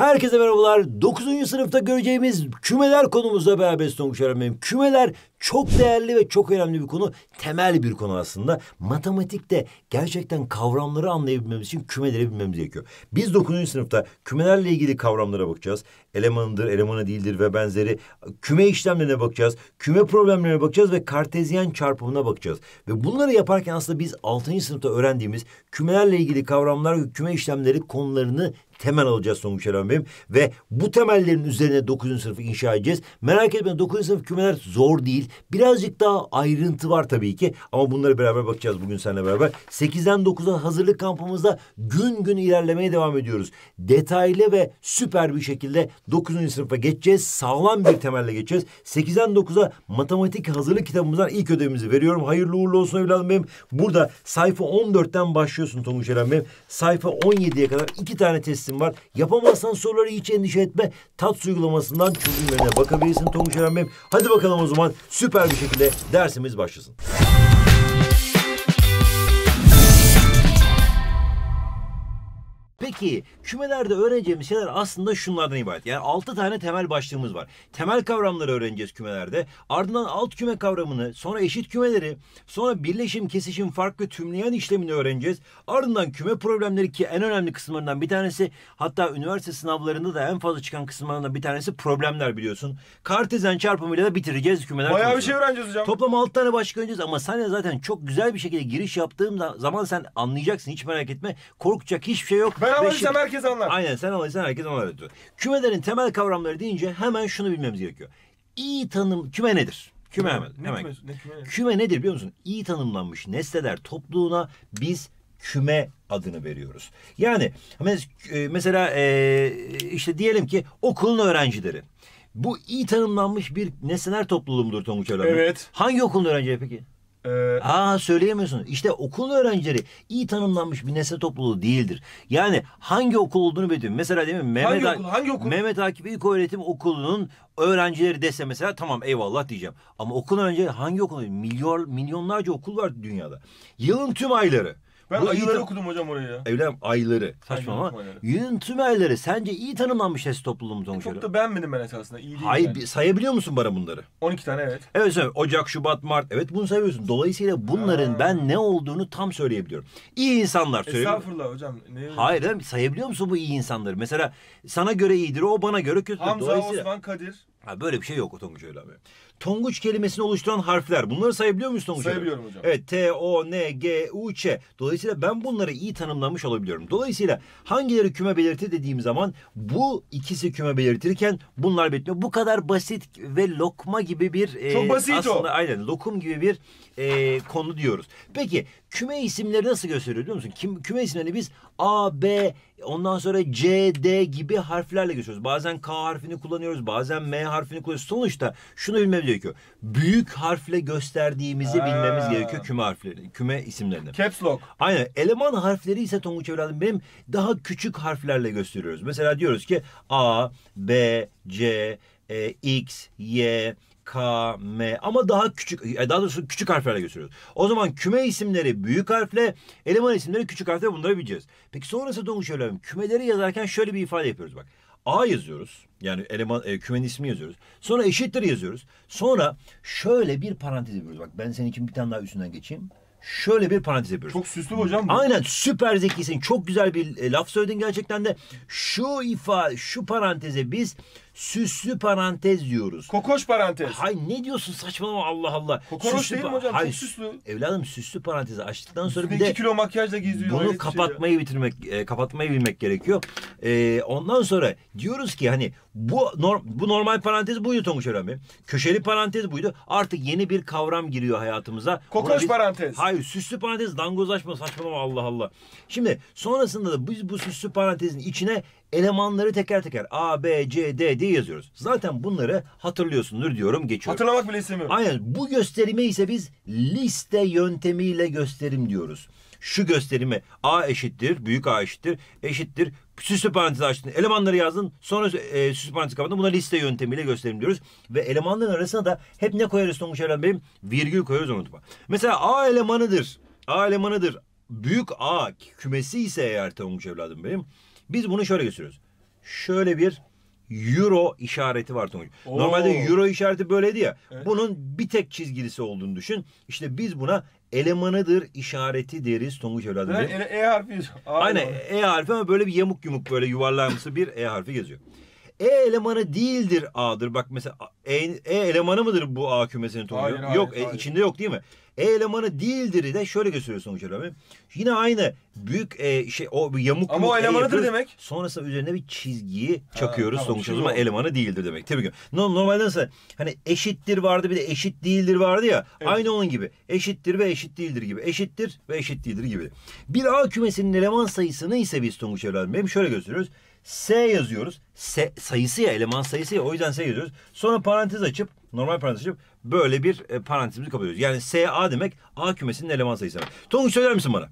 Herkese merhabalar. 9. sınıfta göreceğimiz kümeler konumuzla beraber Tonguç öğrenmeyim. Kümeler çok değerli ve çok önemli bir konu. Temel bir konu aslında. Matematikte gerçekten kavramları anlayabilmemiz için kümeleri bilmemiz gerekiyor. Biz 9. sınıfta kümelerle ilgili kavramlara bakacağız. Elemanıdır, elemana değildir ve benzeri. Küme işlemlerine bakacağız. Küme problemlerine bakacağız ve kartezyen çarpımına bakacağız. Ve bunları yaparken aslında biz 6. sınıfta öğrendiğimiz kümelerle ilgili kavramlar ve küme işlemleri konularını temel alacağız Songuç Eren Bey'im. Ve bu temellerin üzerine 9. sınıfı inşa edeceğiz. Merak etme 9. sınıf kümeler zor değil. Birazcık daha ayrıntı var tabii ki. Ama bunları beraber bakacağız bugün seninle beraber. 8'den 9'a hazırlık kampımızda gün gün ilerlemeye devam ediyoruz. Detaylı ve süper bir şekilde 9. sınıfa geçeceğiz. Sağlam bir temelle geçeceğiz. 8'den 9'a matematik hazırlık kitabımızdan ilk ödevimizi veriyorum. Hayırlı uğurlu olsun evladım benim. Burada sayfa 14'ten başlıyorsun Tonguç Eren benim. Sayfa 17'ye kadar iki tane test adresim var. Yapamazsan soruları hiç endişe etme. Tat uygulamasından çözümlerine bakabilirsin Tonguç Eren Bey. Hadi bakalım o zaman süper bir şekilde dersimiz başlasın. Buradaki kümelerde öğreneceğimiz şeyler aslında şunlardan ibaret. Yani 6 tane temel başlığımız var. Temel kavramları öğreneceğiz kümelerde. Ardından alt küme kavramını, sonra eşit kümeleri, sonra birleşim, kesişim, fark ve tümleyen işlemini öğreneceğiz. Ardından küme problemleri ki en önemli kısımlarından bir tanesi. Hatta üniversite sınavlarında da en fazla çıkan kısımlarından bir tanesi problemler biliyorsun. Kartezyen çarpımıyla da bitireceğiz kümeler. Bayağı konusunu. bir şey öğreneceğiz hocam. Toplam 6 tane başlık öğreneceğiz ama sen zaten çok güzel bir şekilde giriş yaptığım zaman sen anlayacaksın hiç merak etme. Korkacak hiçbir şey yok. Ben alırsam herkes anlar. Aynen sen alırsan herkes onu öğretiyor. Kümelerin temel kavramları deyince hemen şunu bilmemiz gerekiyor. İyi tanım küme nedir? Küme hemen. Ne hemen. Kümesi, ne küme, nedir? küme nedir biliyor musun? İyi tanımlanmış nesneler topluluğuna biz küme adını veriyoruz. Yani e, mesela e, işte diyelim ki okulun öğrencileri. Bu iyi tanımlanmış bir nesneler topluluğu mudur Tonguç Evet. Hangi okulun öğrencileri peki? Ee, Aa söyleyemiyorsun. İşte okul öğrencileri iyi tanımlanmış bir nesne topluluğu değildir. Yani hangi okul olduğunu belirtiyor. Mesela değil mi? Mehmet, hangi okul, hangi okul? Mehmet Akif İlköğretim Okulu'nun öğrencileri dese mesela tamam eyvallah diyeceğim. Ama okul öğrencileri hangi okul? Milyon, milyonlarca okul var dünyada. Yılın tüm ayları. Ben Bu ayıları iyi... okudum hocam oraya ya. Evlem ayları. Saçma ama. Yunan tüm ayları sence iyi tanımlanmış HES topluluğumuz olmuş. E, çok da beğenmedim ben esasında. İyi değil Hayır yani. sayabiliyor musun bana bunları? 12 tane evet. Evet sen Ocak, Şubat, Mart. Evet bunu sayıyorsun. Dolayısıyla bunların ha. ben ne olduğunu tam söyleyebiliyorum. İyi insanlar söylüyor. Estağfurullah hocam. Ne Hayır efendim, sayabiliyor musun bu iyi insanları? Mesela sana göre iyidir o bana göre kötüdür. Hamza, Dolayısıyla... Osman, Kadir. Ha, böyle bir şey yok Tonguç öyle abi tonguç kelimesini oluşturan harfler. Bunları sayabiliyor musun tonguç? Sayabiliyorum hocam. Evet T, O, N, G, U, Ç. Dolayısıyla ben bunları iyi tanımlamış olabiliyorum. Dolayısıyla hangileri küme belirti dediğim zaman bu ikisi küme belirtirken bunlar belirtmiyor. Bu kadar basit ve lokma gibi bir e, basit aslında o. aynen lokum gibi bir e, konu diyoruz. Peki küme isimleri nasıl gösteriyor biliyor musun? Kim, küme isimlerini biz A, B, Ondan sonra C, D gibi harflerle geçiyoruz. Bazen K harfini kullanıyoruz, bazen M harfini kullanıyoruz. Sonuçta şunu bilmemiz gerekiyor. Büyük harfle gösterdiğimizi ha. bilmemiz gerekiyor küme harfleri, küme isimlerini. Caps lock. Aynen. Eleman harfleri ise Tonguç evladım benim daha küçük harflerle gösteriyoruz. Mesela diyoruz ki A, B, C, e, X, Y, K, M ama daha küçük e, daha doğrusu küçük harflerle gösteriyoruz. O zaman küme isimleri büyük harfle, eleman isimleri küçük harfle bunları bileceğiz. Peki sonrası doğmuş evladım kümeleri yazarken şöyle bir ifade yapıyoruz bak. A yazıyoruz. Yani eleman e, kümenin ismi yazıyoruz. Sonra eşittir yazıyoruz. Sonra şöyle bir parantez yapıyoruz. Bak ben senin için bir tane daha üstünden geçeyim. Şöyle bir parantez yapıyoruz. Çok süslü hocam Aynen süper zekisin. Çok güzel bir e, laf söyledin gerçekten de. Şu ifa şu paranteze biz süslü parantez diyoruz. Kokoş parantez. Hay ne diyorsun saçmalama Allah Allah. Kokoroş süslü değil mi hocam? Hayır, Çok süslü. Evladım süslü parantezi açtıktan sonra Üstüne bir de 2 kilo makyajla geziyor. Bunu öyle bir şey kapatmayı bitirmek, e, kapatmayı bilmek gerekiyor. E, ondan sonra diyoruz ki hani bu norm, bu normal parantez buydu Tonguç Öğrenme. Köşeli parantez buydu. Artık yeni bir kavram giriyor hayatımıza. Kokoş biz, parantez. Hayır süslü parantez dangozlaşma saçmalama Allah Allah. Şimdi sonrasında da biz bu süslü parantezin içine elemanları teker teker A, B, C, D diye yazıyoruz. Zaten bunları hatırlıyorsundur diyorum geçiyorum. Hatırlamak bile istemiyorum. Aynen bu gösterime ise biz liste yöntemiyle gösterim diyoruz. Şu gösterimi A eşittir, büyük A eşittir, eşittir. Süslü parantezi açtın, elemanları yazdın, sonra e, süslü parantezi kapattın. Buna liste yöntemiyle gösterim diyoruz. Ve elemanların arasına da hep ne koyarız Tonguç Evren Bey'im? Virgül koyarız unutma. Mesela A elemanıdır, A elemanıdır. Büyük A kümesi ise eğer Tonguç evladım benim biz bunu şöyle gösteriyoruz. Şöyle bir euro işareti var Tonguç. Normalde euro işareti böyleydi ya. Evet. Bunun bir tek çizgilisi olduğunu düşün. İşte biz buna elemanıdır, işareti deriz Tonguç evladım. Evet, e, e, harfi. Aynen E harfi ama böyle bir yamuk yumuk böyle yuvarlamsı bir E harfi yazıyor. E elemanı değildir A'dır. Bak mesela E, e elemanı mıdır bu A kümesinin Tonguç? Yok hayır, e, hayır. içinde yok değil mi? elemanı değildir de şöyle gösteriyor sonuç olarak Yine aynı büyük e, şey o yamuk Ama o elemanıdır e demek. Sonrasında üzerine bir çizgiyi ha, çakıyoruz tamam, sonuç olarak elemanı değildir demek. Tabii ki. Normalde nasıl hani eşittir vardı bir de eşit değildir vardı ya. Evet. Aynı onun gibi. Eşittir ve eşit değildir gibi. Eşittir ve eşit değildir gibi. Bir A kümesinin eleman sayısını ise biz sonuç olarak hem şöyle gösteriyoruz. S yazıyoruz. S, sayısı ya eleman sayısı ya o yüzden S yazıyoruz. Sonra parantez açıp normal parantez açıp Böyle bir e, parantezimizi kapatıyoruz. Yani SA demek A kümesinin eleman sayısı demek. Tonguç söyler misin bana?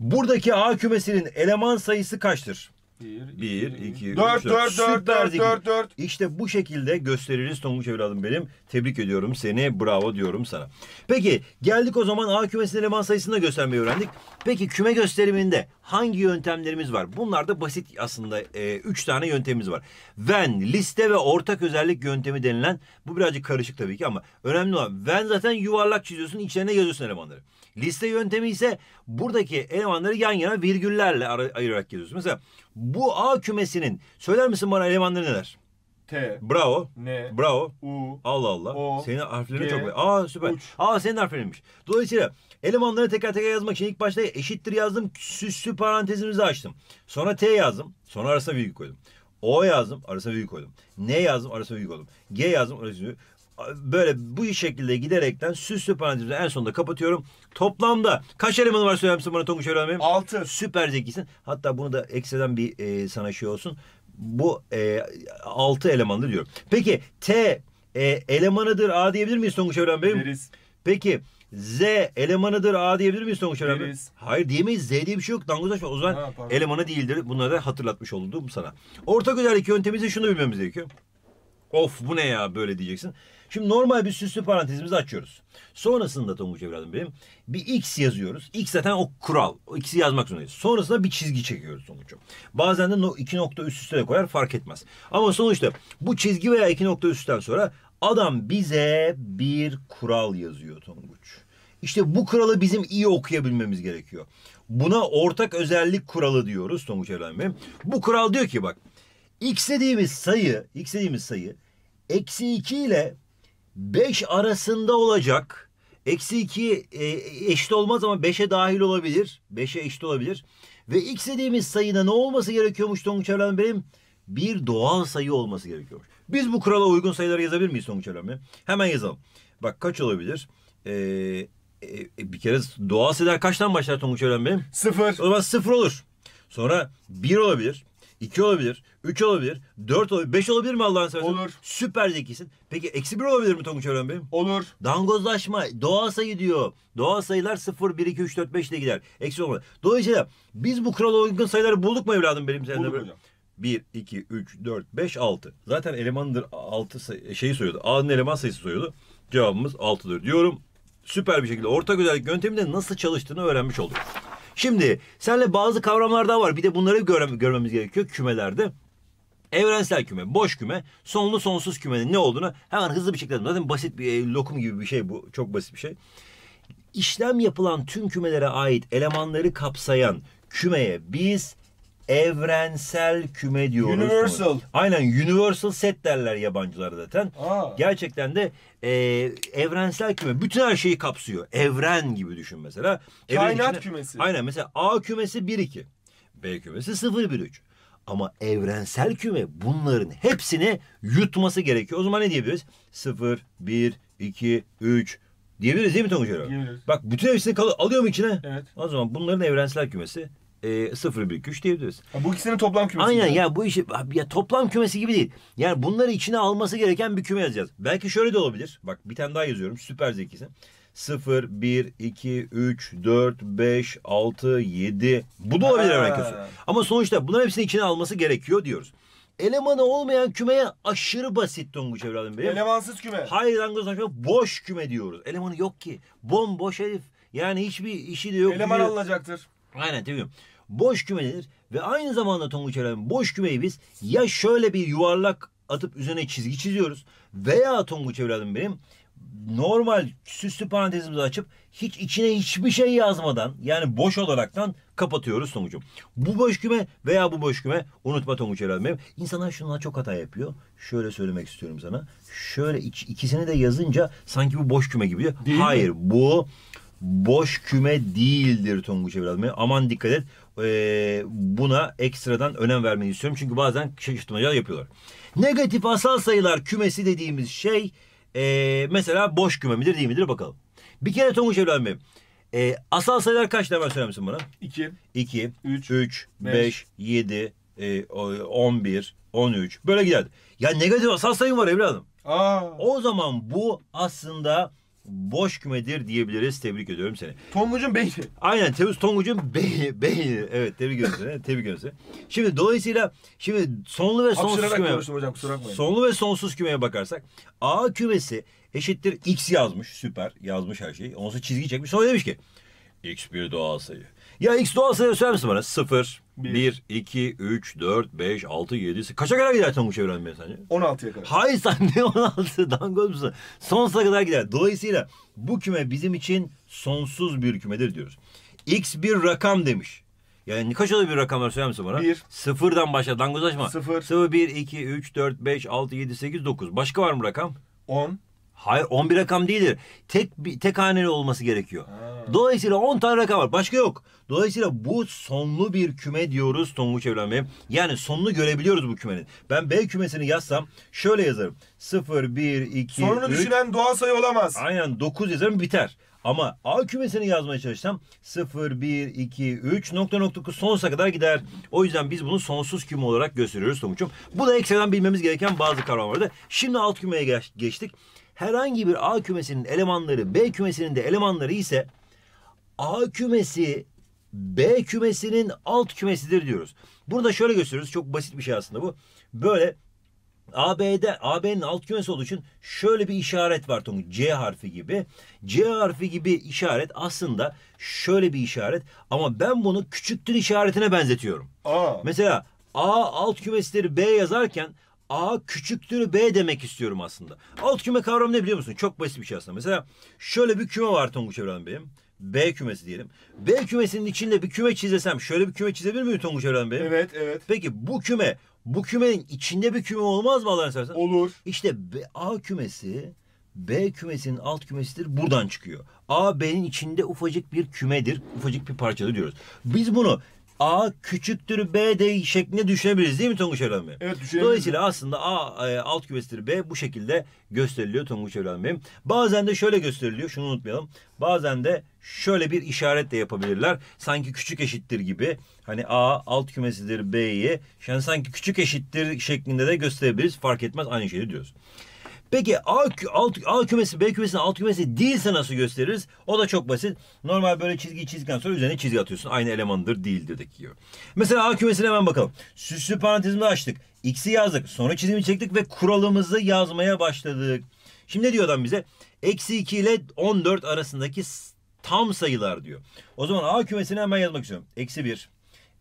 Buradaki A kümesinin eleman sayısı kaçtır? 1, 1 2, 3, 4, 4, 4, 4, 4, 4. İşte bu şekilde gösteririz Tonguç evladım benim. Tebrik ediyorum seni, bravo diyorum sana. Peki geldik o zaman A kümesinin eleman sayısını da göstermeyi öğrendik. Peki küme gösteriminde hangi yöntemlerimiz var? Bunlar da basit aslında e, üç tane yöntemimiz var. When, liste ve ortak özellik yöntemi denilen bu birazcık karışık tabii ki ama önemli olan when zaten yuvarlak çiziyorsun içlerine yazıyorsun elemanları. Liste yöntemi ise buradaki elemanları yan yana virgüllerle ayırarak geliyoruz. Mesela bu A kümesinin söyler misin bana elemanları neler? T. Bravo. N. Bravo. U. Allah Allah. O. Senin harflerin çok... Aa süper. Uç. Aa senin harflerinmiş. Dolayısıyla elemanları teker teker yazmak için ilk başta eşittir yazdım. Süslü parantezimizi açtım. Sonra T yazdım. Sonra arasına virgül koydum. O yazdım, arasına virgül koydum. N yazdım, arasına virgül koydum. G yazdım, arasına virgül böyle bu şekilde giderekten süslü parantezini en sonunda kapatıyorum. Toplamda kaç eleman var söyler misin bana Tonguç öğrenmeyeyim? 6. Süper zekisin. Hatta bunu da ekseden bir e, sana şey olsun. Bu e, 6 elemanlı diyorum. Peki T e, elemanıdır A diyebilir miyiz Tonguç öğrenmeyeyim? Deriz. Peki Z elemanıdır A diyebilir miyiz Tonguç öğrenmeyeyim? Deriz. Hayır diyemeyiz. Z diye bir şey yok. Dangozaş o zaman ha, elemanı değildir. Bunları da hatırlatmış oldum sana. Ortak özellik yöntemimizde şunu bilmemiz gerekiyor. Of bu ne ya böyle diyeceksin. Şimdi normal bir süslü parantezimizi açıyoruz. Sonrasında Tonguç evladım benim bir x yazıyoruz. X zaten o kural. O x'i yazmak zorundayız. Sonrasında bir çizgi çekiyoruz Tonguç'um. Bazen de iki nokta üst üste de koyar fark etmez. Ama sonuçta bu çizgi veya iki nokta üstten sonra adam bize bir kural yazıyor Tonguç. İşte bu kuralı bizim iyi okuyabilmemiz gerekiyor. Buna ortak özellik kuralı diyoruz Tonguç evladım benim. Bu kural diyor ki bak x dediğimiz sayı, x dediğimiz sayı eksi 2 ile 5 arasında olacak. Eksi 2 e, eşit olmaz ama 5'e dahil olabilir. 5'e eşit olabilir. Ve x dediğimiz sayıda ne olması gerekiyormuş Tonguç Evren benim? Bir doğal sayı olması gerekiyor. Biz bu kurala uygun sayıları yazabilir miyiz Tonguç Evren Hemen yazalım. Bak kaç olabilir? Eee e, bir kere doğal sayılar kaçtan başlar Tonguç Evren benim? Sıfır. O zaman sıfır olur. Sonra 1 olabilir. 2 olabilir, 3 olabilir, 4 olabilir, 5 olabilir mi Allah'ın seversen? Olur. Süper zekisin. Peki eksi 1 olabilir mi Tonguç Öğren Bey'im? Olur. Dangozlaşma doğal sayı diyor. Doğal sayılar 0, 1, 2, 3, 4, 5 ile gider. Eksi olmadı. Dolayısıyla biz bu kurala uygun sayıları bulduk mu evladım benim seninle? Bulduk hocam. 1, 2, 3, 4, 5, 6. Zaten elemandır 6 sayı, şeyi soruyordu. A'nın eleman sayısı soruyordu. Cevabımız 6'dır diyorum. Süper bir şekilde ortak özellik yönteminde nasıl çalıştığını öğrenmiş olduk. Şimdi senle bazı kavramlar daha var. Bir de bunları göre, görmemiz gerekiyor kümelerde. Evrensel küme, boş küme, sonlu sonsuz kümenin ne olduğunu hemen hızlı bir şekilde zaten basit bir e, lokum gibi bir şey bu. Çok basit bir şey. İşlem yapılan tüm kümelere ait elemanları kapsayan kümeye biz evrensel küme diyoruz. Universal. Buna. Aynen universal set derler yabancılar zaten. Aa. Gerçekten de e, evrensel küme. Bütün her şeyi kapsıyor. Evren gibi düşün mesela. Evren Kainat içine, kümesi. Aynen mesela A kümesi 1-2. B kümesi 0-1-3. Ama evrensel küme bunların hepsini yutması gerekiyor. O zaman ne diyebiliriz? 0, 1, 2, 3 diyebiliriz değil mi Tonguç Diyebiliriz. Bak bütün hepsini alıyor mu içine? Evet. O zaman bunların evrensel kümesi e, 0-1-2-3 diyebiliriz. bu ikisinin toplam kümesi Aynen gibi. ya bu işi ya toplam kümesi gibi değil. Yani bunları içine alması gereken bir küme yazacağız. Belki şöyle de olabilir. Bak bir tane daha yazıyorum süper zekisi. 0, 1, 2, 3, 4, 5, 6, 7. Bu da olabilir herkese. Ama sonuçta bunların hepsini içine alması gerekiyor diyoruz. Elemanı olmayan kümeye aşırı basit Tonguç evladım benim. Elemansız küme. Hayır Dangoz boş küme diyoruz. Elemanı yok ki. Bomboş herif. Yani hiçbir işi de yok. Eleman diyor. alınacaktır. Aynen tabii. Boş küme denir ve aynı zamanda Tonguç Eray'ın boş kümeyi biz ya şöyle bir yuvarlak atıp üzerine çizgi çiziyoruz veya Tonguç evladım benim normal süslü parantezimizi açıp hiç içine hiçbir şey yazmadan yani boş olaraktan kapatıyoruz Tonguç'um. Bu boş küme veya bu boş küme unutma Tonguç evladım benim. İnsanlar şundan çok hata yapıyor. Şöyle söylemek istiyorum sana. Şöyle ikisini de yazınca sanki bu boş küme gibi. Değil Hayır mi? bu boş küme değildir Tonguç Evladım'a. Aman dikkat et. Ee, buna ekstradan önem vermeni istiyorum. Çünkü bazen şaşırtmacalar yapıyorlar. Negatif asal sayılar kümesi dediğimiz şey e, mesela boş küme midir değil midir bakalım. Bir kere Tonguç Evladım'a e, asal sayılar kaç hemen söyler misin bana? 2, 2, 3, 3 5, 5 7, e, 11, 13 böyle gider. Ya negatif asal sayım var evladım. Aa. O zaman bu aslında boş kümedir diyebiliriz. Tebrik ediyorum seni. Tongucun beyni. Aynen Tevz Tongucun beyni. beyni. Evet tebrik ediyorum seni. Tebrik ediyorum seni. Şimdi dolayısıyla şimdi sonlu ve sonsuz Hapşırarak kümeye. hocam kusura bakmayın. Sonlu ve sonsuz kümeye bakarsak A kümesi eşittir X yazmış. Süper yazmış her şeyi. Ondan sonra çizgi çekmiş. Sonra demiş ki X bir doğal sayı. Ya X doğal sayı söyler misin bana? Sıfır. Bir. 1, 2, 3, 4, 5, 6, 7, kaça kadar gider tonguç öğrenmeye sence? 16'ya kadar. Hayır sen ne 16 dangoz musun? Sonsuza kadar gider. Dolayısıyla bu küme bizim için sonsuz bir kümedir diyoruz. X bir rakam demiş. Yani kaç oluyor bir rakamlar söyler misin bana? Bir. Sıfırdan başla dangozlaşma. Sıfır. Sıfır, bir, iki, üç, dört, beş, altı, yedi, sekiz, dokuz. Başka var mı rakam? On. Hayır 11 rakam değildir. Tek bir tek haneli olması gerekiyor. Ha. Dolayısıyla 10 tane rakam var. Başka yok. Dolayısıyla bu sonlu bir küme diyoruz Tonguç Evren Bey. Yani sonunu görebiliyoruz bu kümenin. Ben B kümesini yazsam şöyle yazarım. 0, 1, 2, Sonunu 3. düşünen doğal sayı olamaz. Aynen 9 yazarım biter. Ama A kümesini yazmaya çalışsam 0, 1, 2, 3 nokta nokta sonsuza kadar gider. O yüzden biz bunu sonsuz küme olarak gösteriyoruz Tonguç'um. Bu da ekstradan bilmemiz gereken bazı kavramlardı. Şimdi alt kümeye geçtik. Herhangi bir A kümesinin elemanları B kümesinin de elemanları ise A kümesi B kümesinin alt kümesidir diyoruz. Bunu da şöyle gösteriyoruz. Çok basit bir şey aslında bu. Böyle AB'de AB'nin alt kümesi olduğu için şöyle bir işaret var Tonguç. C harfi gibi. C harfi gibi işaret aslında şöyle bir işaret ama ben bunu küçüktür işaretine benzetiyorum. Aa. Mesela A alt kümesidir B yazarken A küçüktür B demek istiyorum aslında. Alt küme kavramı ne biliyor musun? Çok basit bir şey aslında. Mesela şöyle bir küme var Tonguç Evren Bey'im. B kümesi diyelim. B kümesinin içinde bir küme çizesem şöyle bir küme çizebilir miyim Tonguç Evren Bey'im? Evet, evet. Peki bu küme, bu kümenin içinde bir küme olmaz mı Allah'ını seversen? Olur. İşte B, A kümesi B kümesinin alt kümesidir. Buradan çıkıyor. A B'nin içinde ufacık bir kümedir. Ufacık bir parçadır diyoruz. Biz bunu A küçüktür B de şeklinde düşünebiliriz değil mi Tonguç Evren Bey? Evet düşünebiliriz. Dolayısıyla aslında A e, alt kümesidir B bu şekilde gösteriliyor Tonguç Evren Bey'im. Bazen de şöyle gösteriliyor şunu unutmayalım. Bazen de şöyle bir işaret de yapabilirler. Sanki küçük eşittir gibi. Hani A alt kümesidir B'yi. Yani sanki küçük eşittir şeklinde de gösterebiliriz. Fark etmez aynı şeyi diyoruz. Peki A, alt, A kümesi, B kümesinin alt kümesi değilse nasıl gösteririz? O da çok basit. Normal böyle çizgi çizdikten sonra üzerine çizgi atıyorsun. Aynı elemandır, değildir de diyor. Mesela A kümesine hemen bakalım. Süslü parantezini açtık. X'i yazdık. Sonra çizimi çektik ve kuralımızı yazmaya başladık. Şimdi ne diyor adam bize? Eksi 2 ile 14 arasındaki tam sayılar diyor. O zaman A kümesini hemen yazmak istiyorum. Eksi 1,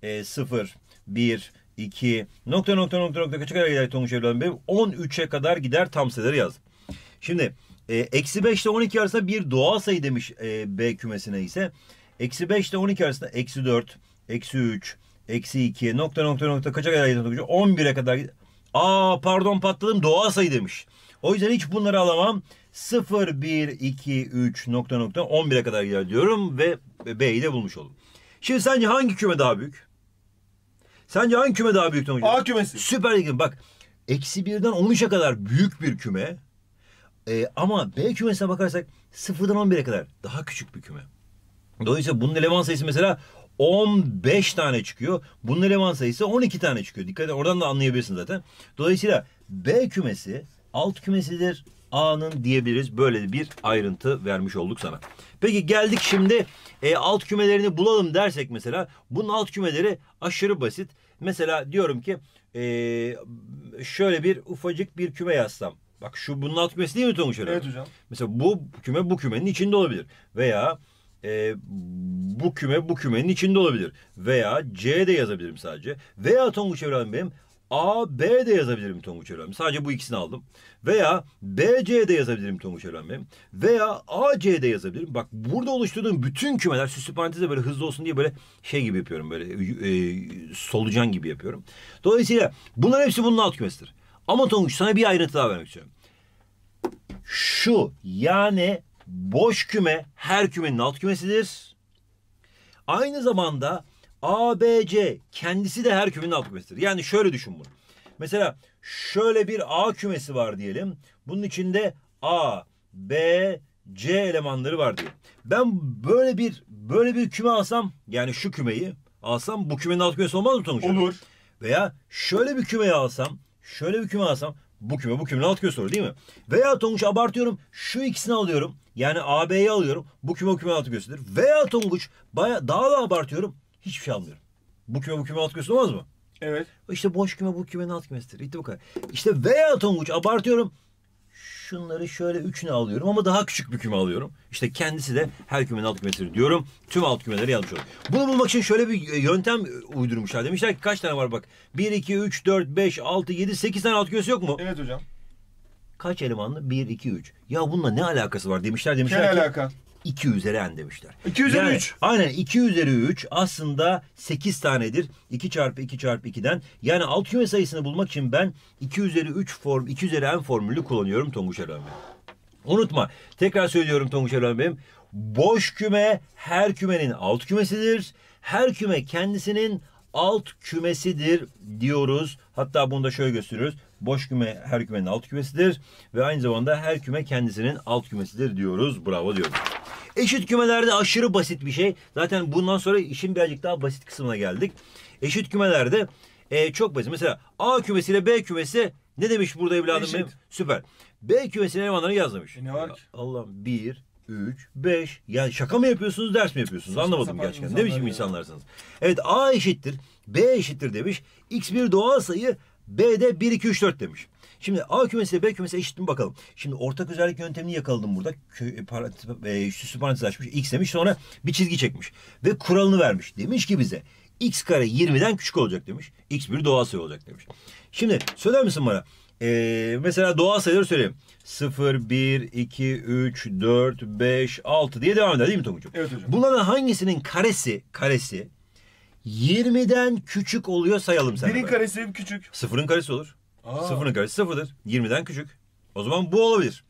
e, 0, 1, 2 nokta nokta nokta nokta küçük kadar gider Tonguç Evren Bey? 13'e kadar gider tam sayıları yaz. Şimdi e, eksi 5 ile 12 arasında bir doğal sayı demiş e, B kümesine ise. Eksi 5 ile 12 arasında eksi 4, eksi 3, eksi 2 nokta nokta nokta kaça kadar gider Tonguç 11'e kadar gider. Aa pardon patladım doğal sayı demiş. O yüzden hiç bunları alamam. 0, 1, 2, 3 nokta nokta 11'e kadar gider diyorum ve B'yi de bulmuş oldum. Şimdi sence hangi küme daha büyük? Sence hangi küme daha büyük hocam? A kümesi. Süper Lig'in bak eksi birden 13'e kadar büyük bir küme. Ee, ama B kümesine bakarsak sıfırdan on bire kadar daha küçük bir küme. Dolayısıyla bunun eleman sayısı mesela 15 tane çıkıyor. Bunun eleman sayısı 12 tane çıkıyor. Dikkat edin oradan da anlayabilirsin zaten. Dolayısıyla B kümesi alt kümesidir anın diyebiliriz. Böyle bir ayrıntı vermiş olduk sana. Peki geldik şimdi e, alt kümelerini bulalım dersek mesela. Bunun alt kümeleri aşırı basit. Mesela diyorum ki e, şöyle bir ufacık bir küme yazsam. Bak şu bunun alt kümesi değil mi Tonguç Evet hocam. Mesela bu küme bu kümenin içinde olabilir. Veya e, bu küme bu kümenin içinde olabilir. Veya C de yazabilirim sadece. Veya Tonguç Evren benim A, B de yazabilirim tonguç öğrenme. Sadece bu ikisini aldım. Veya B, C de yazabilirim tonguç öğrenme. Veya A, C de yazabilirim. Bak burada oluşturduğum bütün kümeler süslü parantezle böyle hızlı olsun diye böyle şey gibi yapıyorum. Böyle e, e solucan gibi yapıyorum. Dolayısıyla bunlar hepsi bunun alt kümesidir. Ama Tonguç sana bir ayrıntı daha vermek istiyorum. Şu yani boş küme her kümenin alt kümesidir. Aynı zamanda A, B, C kendisi de her kümenin alt kümesidir. Yani şöyle düşün bunu. Mesela şöyle bir A kümesi var diyelim. Bunun içinde A, B, C elemanları var diye. Ben böyle bir böyle bir küme alsam yani şu kümeyi alsam bu kümenin alt kümesi olmaz mı sonuçta? Olur. Veya şöyle bir kümeyi alsam, şöyle bir küme alsam bu küme bu kümenin alt kümesi olur değil mi? Veya Tonguç abartıyorum şu ikisini alıyorum. Yani AB'yi alıyorum. Bu küme bu kümenin alt kümesidir. Veya Tonguç baya, daha da abartıyorum. Hiçbir şey almıyorum. Bu küme bu küme alt kümesi olmaz mı? Evet. İşte boş küme bu kümenin alt kümesidir. İşte bu kadar. İşte veya Tonguç abartıyorum. Şunları şöyle üçünü alıyorum ama daha küçük bir küme alıyorum. İşte kendisi de her kümenin alt kümesidir diyorum. Tüm alt kümeleri yazmış oluyor. Bunu bulmak için şöyle bir e, yöntem uydurmuşlar. Demişler ki kaç tane var bak. 1, 2, 3, 4, 5, 6, 7, 8 tane alt kümesi yok mu? Evet hocam. Kaç elemanlı? 1, 2, 3. Ya bununla ne alakası var demişler demişler ne alaka? 2 üzeri n demişler. 2 üzeri yani, 3. Aynen 2 üzeri 3 aslında 8 tanedir. 2 çarpı 2 çarpı 2'den. Yani alt küme sayısını bulmak için ben 2 üzeri 3 form 2 üzeri n formülü kullanıyorum Tonguç Erhan Bey. Unutma. Tekrar söylüyorum Tonguç Erhan Bey'im. Boş küme her kümenin alt kümesidir. Her küme kendisinin alt kümesidir diyoruz. Hatta bunu da şöyle gösteriyoruz. Boş küme her kümenin alt kümesidir ve aynı zamanda her küme kendisinin alt kümesidir diyoruz. Bravo diyoruz. Eşit kümelerde aşırı basit bir şey. Zaten bundan sonra işin birazcık daha basit kısmına geldik. Eşit kümelerde e, çok basit. Mesela A kümesiyle B kümesi ne demiş burada evladım Eşit. benim? Süper. B kümesinin elemanlarını yazmamış. E ne var ki? Allah'ım 1, 3, 5. Yani şaka mı yapıyorsunuz, ders mi yapıyorsunuz? Saçma Anlamadım gerçekten. Ne biçim insanlarsınız? Evet A eşittir, B eşittir demiş. X bir doğal sayı, B de 1, 2, 3, 4 demiş. Şimdi A kümesiyle B kümesi eşit mi bakalım. Şimdi ortak özellik yöntemini yakaladım burada. Kü, e, süslü parantez e, açmış. X demiş sonra bir çizgi çekmiş. Ve kuralını vermiş. Demiş ki bize X kare 20'den küçük olacak demiş. X bir doğal sayı olacak demiş. Şimdi söyler misin bana? Ee, mesela doğal sayıları söyleyeyim. 0, 1, 2, 3, 4, 5, 6 diye devam eder değil mi Tonguç'um? Evet hocam. Bunların hangisinin karesi, karesi 20'den küçük oluyor sayalım sen. Birin karesi küçük. Sıfırın karesi olur. Sıfırın karesi sıfırdır. 20'den küçük. O zaman bu olabilir.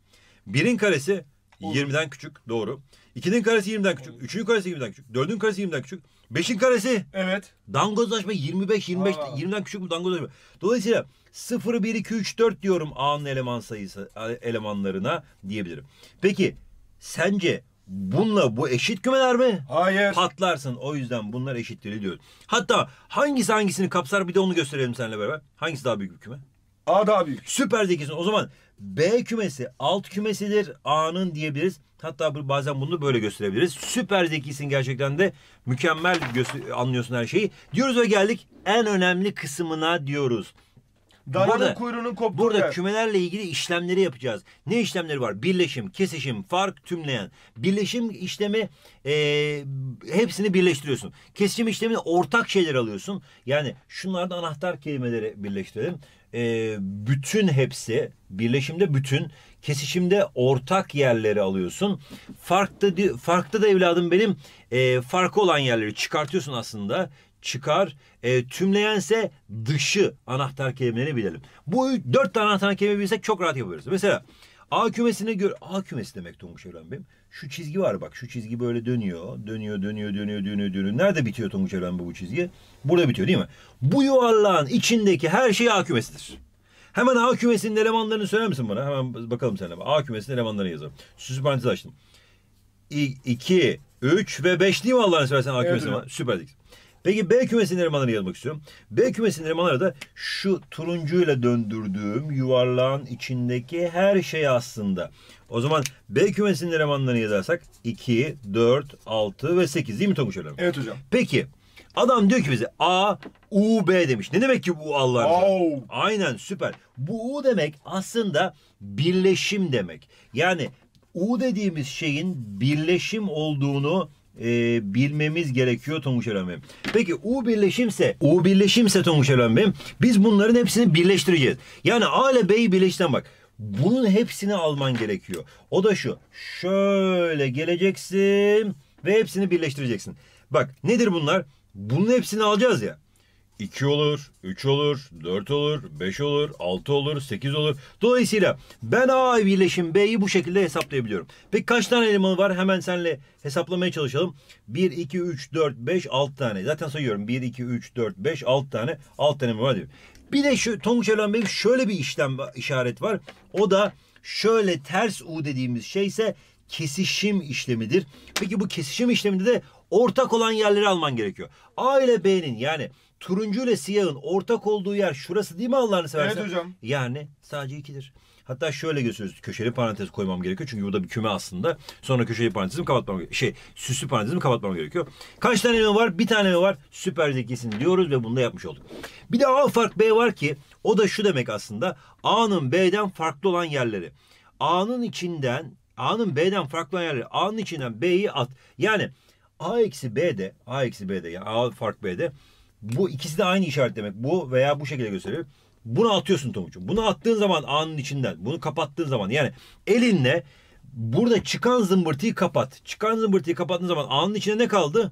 Birin karesi Olur. 20'den küçük. Doğru. 2'nin karesi 20'den küçük. Olur. 3'ün karesi 20'den küçük. 4'ün karesi 20'den küçük. beşin karesi. Evet. Dangozlaşma 25, 25, Aa. 20'den küçük bu dangozlaşma. Dolayısıyla 0, 1, 2, 3, 4 diyorum A'nın eleman sayısı elemanlarına diyebilirim. Peki sence bununla bu eşit kümeler mi? Hayır. Patlarsın. O yüzden bunlar eşittir diyoruz. Hatta hangisi hangisini kapsar bir de onu gösterelim seninle beraber. Hangisi daha büyük bir küme? A daha büyük. Süper zekisin. O zaman B kümesi alt kümesidir. A'nın diyebiliriz. Hatta bazen bunu böyle gösterebiliriz. Süper zekisin gerçekten de. Mükemmel anlıyorsun her şeyi. Diyoruz ve geldik en önemli kısmına diyoruz. Dananın burada, kuyruğunun koptuğu Burada yer. kümelerle ilgili işlemleri yapacağız. Ne işlemleri var? Birleşim, kesişim, fark, tümleyen. Birleşim işlemi e, hepsini birleştiriyorsun. Kesişim işlemini ortak şeyler alıyorsun. Yani şunlarda anahtar kelimeleri birleştirelim. E, bütün hepsi, birleşimde bütün, kesişimde ortak yerleri alıyorsun. Farklı farklı da evladım benim e, farkı olan yerleri çıkartıyorsun aslında çıkar. E, tümleyense dışı anahtar kelimelerini bilelim. Bu dört tane anahtar kelimeyi bilsek çok rahat yapabiliriz. Mesela A kümesini gör... A kümesi demek Tonguç Evren Bey'im. Şu çizgi var bak. Şu çizgi böyle dönüyor. Dönüyor, dönüyor, dönüyor, dönüyor, dönüyor. Nerede bitiyor Tonguç Evren Bey bu çizgi? Burada bitiyor değil mi? Bu yuvarlağın içindeki her şey A kümesidir. Hemen A kümesinin elemanlarını söyler misin bana? Hemen bakalım seninle. A kümesinin elemanlarını yazalım. Süsü parantez açtım. 2, 3 ve 5 değil mi Allah'ını seversen A kümesi? Evet, Süperdik. Peki B kümesinin elemanlarını yazmak istiyorum. B kümesinin elemanları da şu turuncuyla döndürdüğüm yuvarlağın içindeki her şey aslında. O zaman B kümesinin elemanlarını yazarsak 2, 4, 6 ve 8 değil mi Tomuş Hocam? Evet hocam. Peki adam diyor ki bize A, U, B demiş. Ne demek ki bu Allah'ın? Wow. Aynen süper. Bu U demek aslında birleşim demek. Yani U dediğimiz şeyin birleşim olduğunu e, bilmemiz gerekiyor Tonguç Bey'im. Peki U birleşimse, U birleşimse Tonguç Bey'im biz bunların hepsini birleştireceğiz. Yani A ile B'yi birleştiren bak. Bunun hepsini alman gerekiyor. O da şu. Şöyle geleceksin ve hepsini birleştireceksin. Bak nedir bunlar? Bunun hepsini alacağız ya. 2 olur, 3 olur, 4 olur, 5 olur, 6 olur, 8 olur. Dolayısıyla ben A birleşim B'yi bu şekilde hesaplayabiliyorum. Peki kaç tane eleman var? Hemen senle hesaplamaya çalışalım. 1, 2, 3, 4, 5, 6 tane. Zaten sayıyorum. 1, 2, 3, 4, 5, 6 tane. 6 tane var diyor. Bir de şu Tonguç Evren Bey şöyle bir işlem işaret var. O da şöyle ters U dediğimiz şeyse kesişim işlemidir. Peki bu kesişim işleminde de ortak olan yerleri alman gerekiyor. A ile B'nin yani turuncu ile siyahın ortak olduğu yer şurası değil mi Allah'ını seversen? Evet hocam. Yani sadece ikidir. Hatta şöyle gösteriyoruz. Köşeli parantez koymam gerekiyor. Çünkü burada bir küme aslında. Sonra köşeli parantezimi kapatmam gerekiyor. Şey süslü parantezimi kapatmam gerekiyor. Kaç tane mi var? Bir tane mi var? Süper zekisin diyoruz ve bunu da yapmış olduk. Bir de A fark B var ki o da şu demek aslında. A'nın B'den farklı olan yerleri. A'nın içinden A'nın B'den farklı olan yerleri. A'nın içinden B'yi at. Yani A eksi B de, A eksi B de yani A fark B de. bu ikisi de aynı işaret demek. Bu veya bu şekilde gösteriyor. Bunu atıyorsun tomucuğum. Bunu attığın zaman A'nın içinden, bunu kapattığın zaman yani elinle burada çıkan zımbırtıyı kapat. Çıkan zımbırtıyı kapattığın zaman A'nın içinde ne kaldı?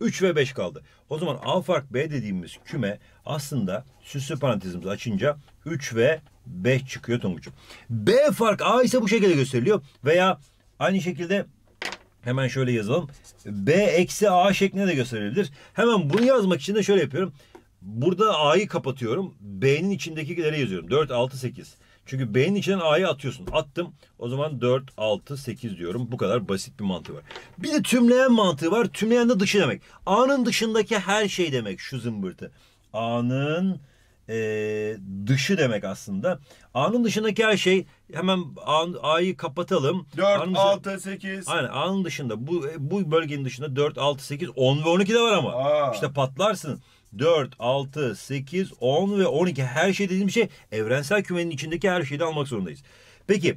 3 ve 5 kaldı. O zaman A fark B dediğimiz küme aslında süslü parantezimizi açınca 3 ve 5 çıkıyor tomucuğum. B fark A ise bu şekilde gösteriliyor. Veya aynı şekilde Hemen şöyle yazalım. B eksi A şeklinde de gösterilebilir. Hemen bunu yazmak için de şöyle yapıyorum. Burada A'yı kapatıyorum. B'nin içindekileri yazıyorum. 4, 6, 8. Çünkü B'nin içinden A'yı atıyorsun. Attım. O zaman 4, 6, 8 diyorum. Bu kadar basit bir mantığı var. Bir de tümleyen mantığı var. Tümleyen de dışı demek. A'nın dışındaki her şey demek şu zımbırtı. A'nın e, dışı demek aslında. A'nın dışındaki her şey hemen A'yı kapatalım. 4, Anın 6, 8. Aynen A'nın dışında bu bu bölgenin dışında 4, 6, 8, 10 ve 12 de var ama. Aa. İşte patlarsın. 4, 6, 8, 10 ve 12 her şey dediğim şey evrensel kümenin içindeki her şeyi de almak zorundayız. Peki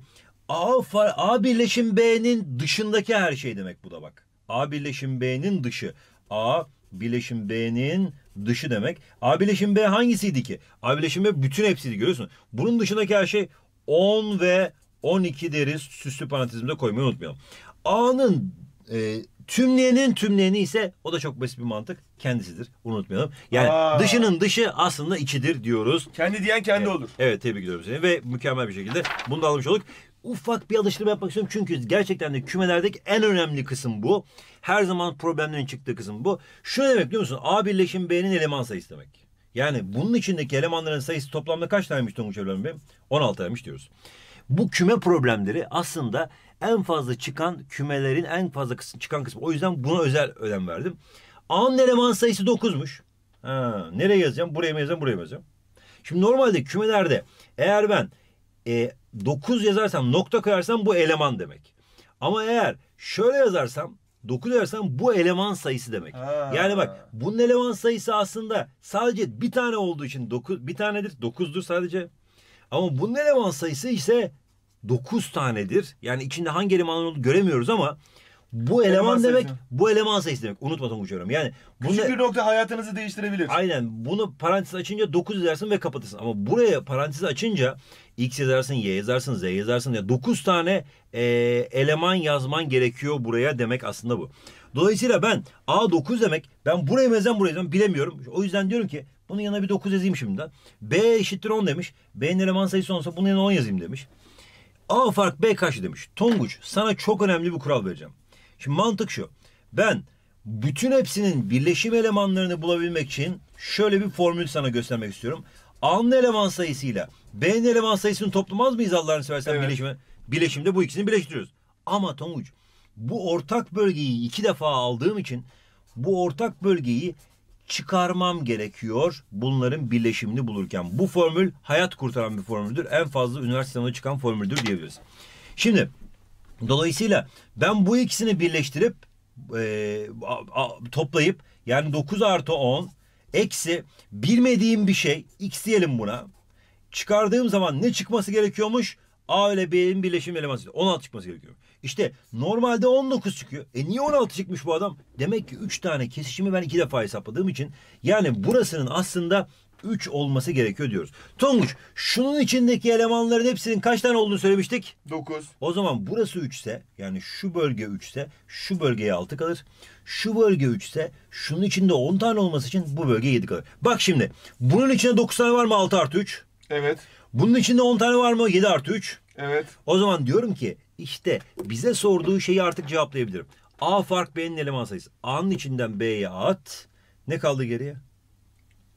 A, far, A birleşim B'nin dışındaki her şey demek bu da bak. A birleşim B'nin dışı. A birleşim B'nin dışı demek. A birleşim B hangisiydi ki? A birleşim B bütün hepsiydi görüyorsun. Bunun dışındaki her şey 10 ve 12 deriz süslü parantezimde koymayı unutmayalım. A'nın e, tümleyenin tümleyeni ise o da çok basit bir mantık kendisidir. Bunu unutmayalım. Yani Aa. dışının dışı aslında içidir diyoruz. Kendi diyen kendi evet. olur. Evet tebrik ediyorum seni ve mükemmel bir şekilde bunu da almış olduk. Ufak bir alıştırma yapmak istiyorum çünkü gerçekten de kümelerdeki en önemli kısım bu. Her zaman problemlerin çıktığı kısım bu. Şu ne demek biliyor musun? A birleşim B'nin eleman sayısı demek. Yani bunun içindeki elemanların sayısı toplamda kaç taneymiş Tonguç Evren Bey? 16 taneymiş diyoruz. Bu küme problemleri aslında en fazla çıkan kümelerin en fazla kısım, çıkan kısmı. O yüzden buna özel önem verdim. A'nın eleman sayısı 9'muş. Ha, nereye yazacağım? Buraya mı yazacağım? Buraya mı yazacağım? Şimdi normalde kümelerde eğer ben e, 9 yazarsam nokta koyarsam bu eleman demek. Ama eğer şöyle yazarsam 9 edersen bu eleman sayısı demek. Ha. Yani bak bunun eleman sayısı aslında sadece bir tane olduğu için 9 bir tanedir 9'dur sadece. Ama bunun eleman sayısı ise 9 tanedir. Yani içinde hangi eleman olduğunu göremiyoruz ama bu eleman, eleman demek, bu eleman sayısı demek. Unutmadan uçuyorum. Yani bunu küçük bir nokta hayatınızı değiştirebilir. Aynen. Bunu parantez açınca 9 yazarsın ve kapatırsın. Ama buraya parantez açınca X yazarsın, Y yazarsın, Z yazarsın. Yani 9 tane e, eleman yazman gerekiyor buraya demek aslında bu. Dolayısıyla ben A9 demek ben buraya mezem buraya mezem bilemiyorum. O yüzden diyorum ki bunun yanına bir 9 yazayım şimdiden. B eşittir 10 demiş. B'nin eleman sayısı olsa bunun yanına 10 yazayım demiş. A fark B kaç demiş. Tonguç sana çok önemli bir kural vereceğim. Şimdi mantık şu. Ben bütün hepsinin birleşim elemanlarını bulabilmek için şöyle bir formül sana göstermek istiyorum. A'nın eleman sayısıyla B'nin eleman sayısını toplamaz mıyız Allah'ını seversen evet. birleşime? Bileşimde bu ikisini birleştiriyoruz. Ama Tonguç bu ortak bölgeyi iki defa aldığım için bu ortak bölgeyi çıkarmam gerekiyor bunların birleşimini bulurken. Bu formül hayat kurtaran bir formüldür. En fazla üniversite üniversiteden çıkan formüldür diyebiliriz. Şimdi Dolayısıyla ben bu ikisini birleştirip e, a, a, toplayıp yani 9 artı 10 eksi bilmediğim bir şey x diyelim buna. Çıkardığım zaman ne çıkması gerekiyormuş? A ile B'nin birleşim elemanı 16 çıkması gerekiyor. İşte normalde 19 çıkıyor. E niye 16 çıkmış bu adam? Demek ki 3 tane kesişimi ben 2 defa hesapladığım için yani burasının aslında 3 olması gerekiyor diyoruz. Tonguç şunun içindeki elemanların hepsinin kaç tane olduğunu söylemiştik? 9. O zaman burası 3 ise yani şu bölge 3 ise şu bölgeye 6 kalır. Şu bölge 3 ise şunun içinde 10 tane olması için bu bölge 7 kalır. Bak şimdi bunun içinde 9 tane var mı 6 artı 3? Evet. Bunun içinde 10 tane var mı 7 artı 3? Evet. O zaman diyorum ki işte bize sorduğu şeyi artık cevaplayabilirim. A fark B'nin eleman sayısı. A'nın içinden B'ye at. Ne kaldı geriye?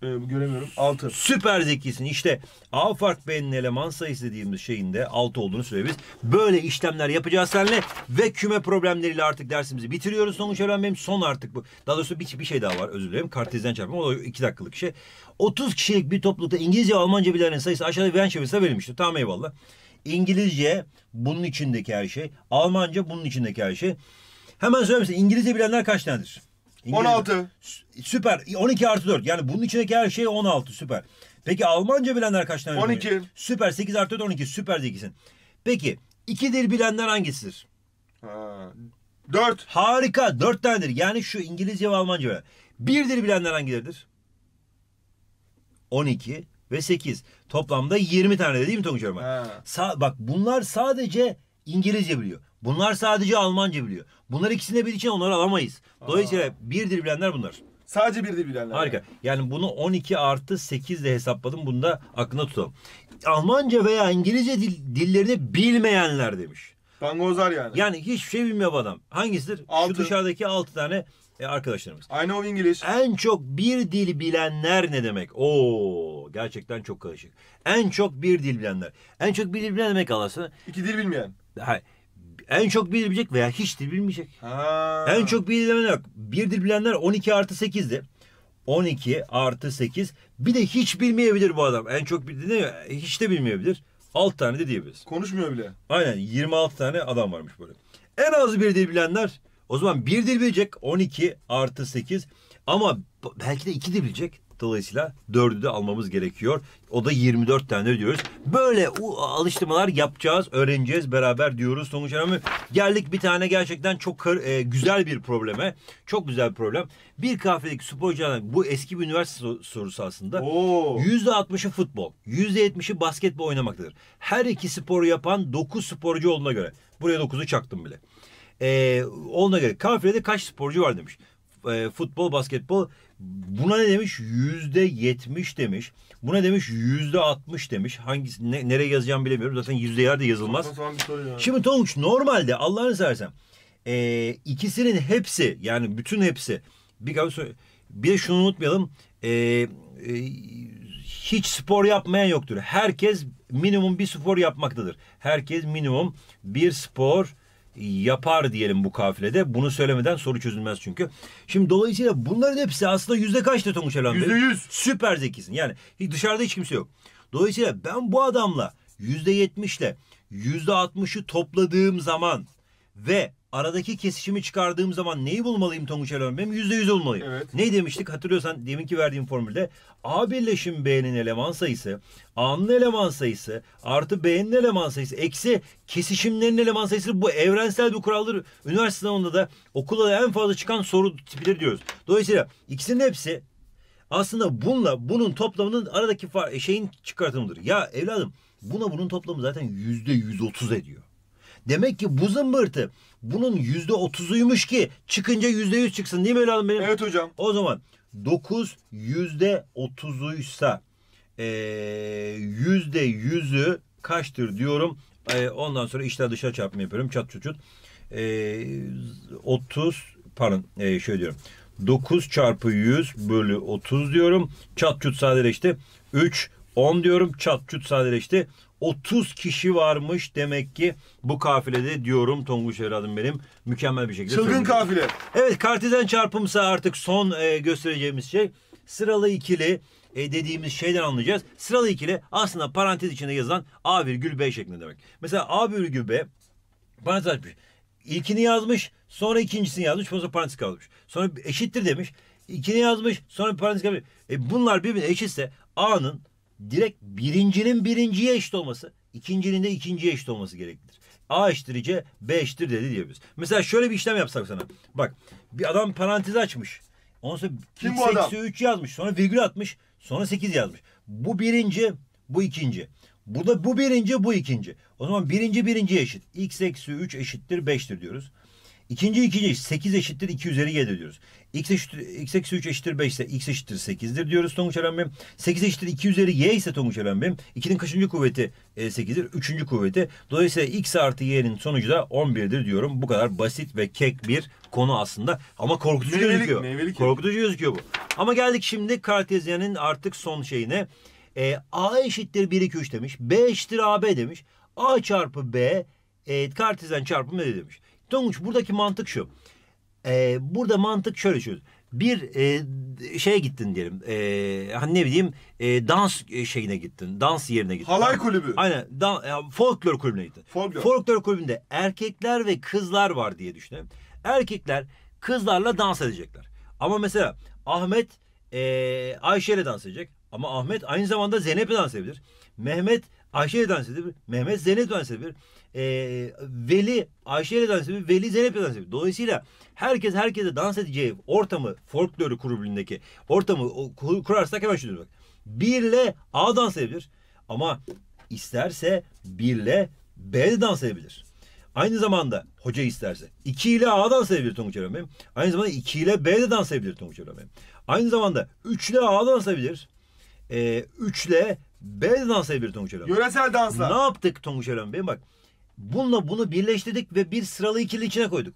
E, göremiyorum. 6. Süper zekisin. İşte A fark B'nin eleman sayısı dediğimiz şeyin de 6 olduğunu söyleyebiliriz. Böyle işlemler yapacağız seninle ve küme problemleriyle artık dersimizi bitiriyoruz. Sonuç öğrenmem son artık bu. Daha doğrusu bir, bir şey daha var özür dilerim. Kartezden çarpma o da 2 dakikalık şey. 30 kişilik bir toplulukta İngilizce Almanca bilenlerin sayısı aşağıda veren çevirisine verilmiştir. Tamam eyvallah. İngilizce bunun içindeki her şey. Almanca bunun içindeki her şey. Hemen söyleyeyim size. İngilizce bilenler kaç tanedir? İngilizce. 16. Süper. 12 artı 4. Yani bunun içindeki her şey 16. Süper. Peki Almanca bilenler kaç tane? 12. Biliyor? Süper. 8 artı 4 12. Süper zekisin. Peki 2 dil bilenler hangisidir? Ha. 4. Harika. 4 tanedir. Yani şu İngilizce ve Almanca bilen. 1 dil bilenler hangileridir? 12 ve 8. Toplamda 20 tane değil mi Tonguç Bak bunlar sadece İngilizce biliyor. Bunlar sadece Almanca biliyor. Bunlar ikisini de bildiği için onları alamayız. Dolayısıyla Aa. birdir bilenler bunlar. Sadece bir de bilenler. Harika. Yani bunu 12 artı 8 ile hesapladım. Bunu da aklına tutalım. Almanca veya İngilizce dil, dillerini bilmeyenler demiş. Gangozlar yani. Yani hiçbir şey bilmiyor bu adam. Hangisidir? Altı. Şu dışarıdaki 6 tane e, arkadaşlarımız. I know English. En çok bir dil bilenler ne demek? Oo, gerçekten çok karışık. En çok bir dil bilenler. En çok bir dil bilen demek alasın. İki dil bilmeyen. Hayır. En çok bilebilecek veya hiç dil bilmeyecek. Ha. En çok bir dil bilenler yok. Bir dil bilenler 12 artı 8'di. 12 artı 8. Bir de hiç bilmeyebilir bu adam. En çok bildiğini hiç de bilmeyebilir. 6 tane de diyebiliriz. Konuşmuyor bile. Aynen 26 tane adam varmış böyle. En az bir dil bilenler o zaman bir dil bilecek 12 artı 8 ama belki de iki dil bilecek Dolayısıyla 4'ü de almamız gerekiyor. O da 24 tane diyoruz. Böyle alıştırmalar yapacağız, öğreneceğiz beraber diyoruz. Sonuç önemli. Geldik bir tane gerçekten çok e, güzel bir probleme. Çok güzel bir problem. Bir kahvedeki sporcu bu eski bir üniversite sorusu aslında. Oo. %60'ı futbol, %70'i basketbol oynamaktadır. Her iki sporu yapan 9 sporcu olduğuna göre. Buraya 9'u çaktım bile. E, ee, göre kafilede kaç sporcu var demiş. E, futbol, basketbol, Buna ne demiş? Yüzde yetmiş demiş. Buna demiş yüzde altmış demiş. Hangisi ne, nereye yazacağımı bilemiyorum. Zaten yüzde yerde yazılmaz. Şimdi Tonguç normalde Allah'ını seversen e, ikisinin hepsi yani bütün hepsi bir, bir de şunu unutmayalım e, e, hiç spor yapmayan yoktur. Herkes minimum bir spor yapmaktadır. Herkes minimum bir spor yapar diyelim bu kafilede. Bunu söylemeden soru çözülmez çünkü. Şimdi dolayısıyla bunların hepsi aslında yüzde kaçtı Tonguç Elhan Yüzde yüz. Süper zekisin. Yani dışarıda hiç kimse yok. Dolayısıyla ben bu adamla yüzde yetmişle yüzde altmışı topladığım zaman ve aradaki kesişimi çıkardığım zaman neyi bulmalıyım Tonguç Elönbem? %100 olmalıyım. Evet. Ne demiştik hatırlıyorsan deminki verdiğim formülde A birleşim B'nin eleman sayısı, A'nın eleman sayısı artı B'nin eleman sayısı eksi kesişimlerin eleman sayısı bu evrensel bir kuraldır. Üniversite sınavında da okulda da en fazla çıkan soru tipidir diyoruz. Dolayısıyla ikisinin hepsi aslında bununla bunun toplamının aradaki far şeyin çıkartımıdır. Ya evladım buna bunun toplamı zaten %130 ediyor. Demek ki bu zımbırtı bunun yüzde otuzuymuş ki çıkınca yüzde yüz çıksın değil mi Elhan benim? Evet hocam. O zaman dokuz yüzde otuzuysa e, yüzde yüzü kaçtır diyorum. E, ondan sonra işler dışa çarpma yapıyorum çat çut çut. E, 30 pardon e, şöyle diyorum. 9 çarpı 100 bölü 30 diyorum. Çat çut sadeleşti. 3 10 diyorum. Çat çut sadeleşti. 30 kişi varmış demek ki bu kafilede diyorum Tonguç evladım benim. Mükemmel bir şekilde. Çılgın söyleyeyim. kafile. Evet kartizan çarpımsa artık son e, göstereceğimiz şey sıralı ikili e, dediğimiz şeyden anlayacağız. Sıralı ikili aslında parantez içinde yazılan A virgül B şeklinde demek. Mesela A virgül B parantez açmış. İlkini yazmış sonra ikincisini yazmış sonra parantez kalmış. Sonra eşittir demiş. İkini yazmış sonra parantez kalmış. E, bunlar birbirine eşitse A'nın direkt birincinin birinciye eşit olması, ikincinin de ikinciye eşit olması gereklidir. A eşittir C, B eşittir dedi diyebiliriz. Mesela şöyle bir işlem yapsak sana. Bak bir adam parantez açmış. Ondan sonra Kim x bu adam? eksi 3 yazmış. Sonra virgül atmış. Sonra 8 yazmış. Bu birinci, bu ikinci. Burada bu birinci, bu ikinci. O zaman birinci birinciye eşit. x eksi 3 eşittir 5'tir diyoruz. İkinci ikinci 8 eşittir 2 üzeri 7 diyoruz. X, eşittir, x eksi 3 eşittir 5 ise x eşittir 8'dir diyoruz Tonguç Erembim. 8 eşittir 2 üzeri y ise Tonguç Erembim. 2'nin kaçıncı kuvveti 8'dir? E, 3. kuvveti. Dolayısıyla x artı y'nin sonucu da 11'dir diyorum. Bu kadar basit ve kek bir konu aslında. Ama korkutucu meyvelik, gözüküyor. Meyvelik korkutucu gözüküyor bu. Ama geldik şimdi kartezyenin artık son şeyine. E, a eşittir 1 2 3 demiş. B eşittir AB demiş. A çarpı B e, kartezyen çarpımı ne demiş. Donguç buradaki mantık şu. Ee, burada mantık şöyle şu. Bir e, şeye gittin diyelim. E, hani ne bileyim e, dans e, şeyine gittin. Dans yerine gittin. Halay kulübü. Aynen. Dan, e, folklor kulübüne gittin. Folklor. folklor kulübünde erkekler ve kızlar var diye düşünelim. Erkekler kızlarla dans edecekler. Ama mesela Ahmet e, Ayşe ile dans edecek. Ama Ahmet aynı zamanda Zeynep ile dans edebilir. Mehmet Ayşe'ye dans edebilir. Mehmet Zeynep dans edebilir. E, Veli Ayşe'ye dans edebilir. Veli Zeynep dans edebilir. Dolayısıyla herkes herkese dans edeceği ortamı folkloru kurulundaki ortamı kurarsak hemen şunu bak. Birle A dans edebilir. Ama isterse birle B dans edebilir. Aynı zamanda hoca isterse 2 ile A dans edebilir Tonguç Erhan Aynı zamanda 2 ile B de dans edebilir Tonguç Erhan Aynı zamanda 3 ile A dans edebilir. E, ile Bez dansı bir Tonguç Elon. Yöresel danslar. Ne yaptık Tonguç Elon Bey? Bak bununla bunu birleştirdik ve bir sıralı ikili içine koyduk.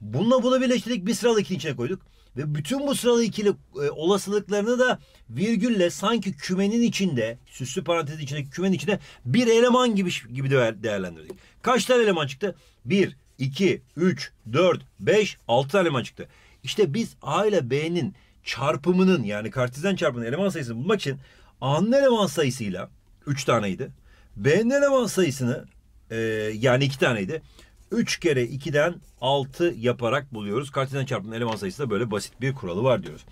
Bununla bunu birleştirdik bir sıralı ikili içine koyduk. Ve bütün bu sıralı ikili e, olasılıklarını da virgülle sanki kümenin içinde, süslü parantez içindeki kümenin içinde bir eleman gibi gibi de değerlendirdik. Kaç tane eleman çıktı? 1, 2, 3, 4, 5, 6 tane eleman çıktı. İşte biz A ile B'nin çarpımının yani kartizyen çarpımının eleman sayısını bulmak için A'nın eleman sayısıyla 3 taneydi. B'nin eleman sayısını e, yani 2 taneydi. 3 kere 2'den 6 yaparak buluyoruz. Kartezyen çarpımın eleman sayısı da böyle basit bir kuralı var diyoruz.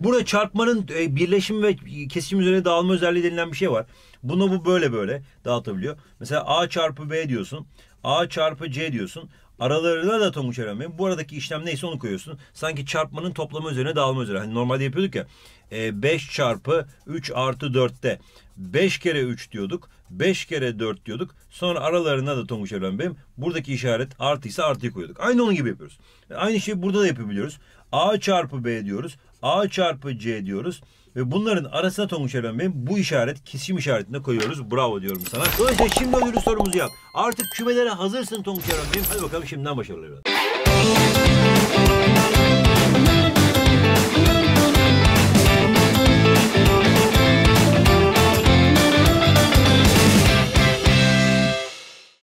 Burada çarpmanın e, birleşim ve kesişim üzerine dağılma özelliği denilen bir şey var. Bunu bu böyle böyle dağıtabiliyor. Mesela A çarpı B diyorsun. A çarpı C diyorsun. Aralarına da tomu çevirmeyin. Bu aradaki işlem neyse onu koyuyorsun. Sanki çarpmanın toplama üzerine dağılma üzerine. Hani normalde yapıyorduk ya. 5 e, çarpı 3 artı 4'te 5 kere 3 diyorduk. 5 kere 4 diyorduk. Sonra aralarına da Tonguç Evren Bey'im buradaki işaret artıysa artıyı koyduk. Aynı onun gibi yapıyoruz. Aynı şeyi burada da yapabiliyoruz. A çarpı B diyoruz. A çarpı C diyoruz. Ve bunların arasına Tonguç Evren Bey'im bu işaret kesişim işaretine koyuyoruz. Bravo diyorum sana. Dolayısıyla şimdi ödülü sorumuzu yap. Artık kümelere hazırsın Tonguç Evren Bey'im. Hadi bakalım şimdiden başarılı.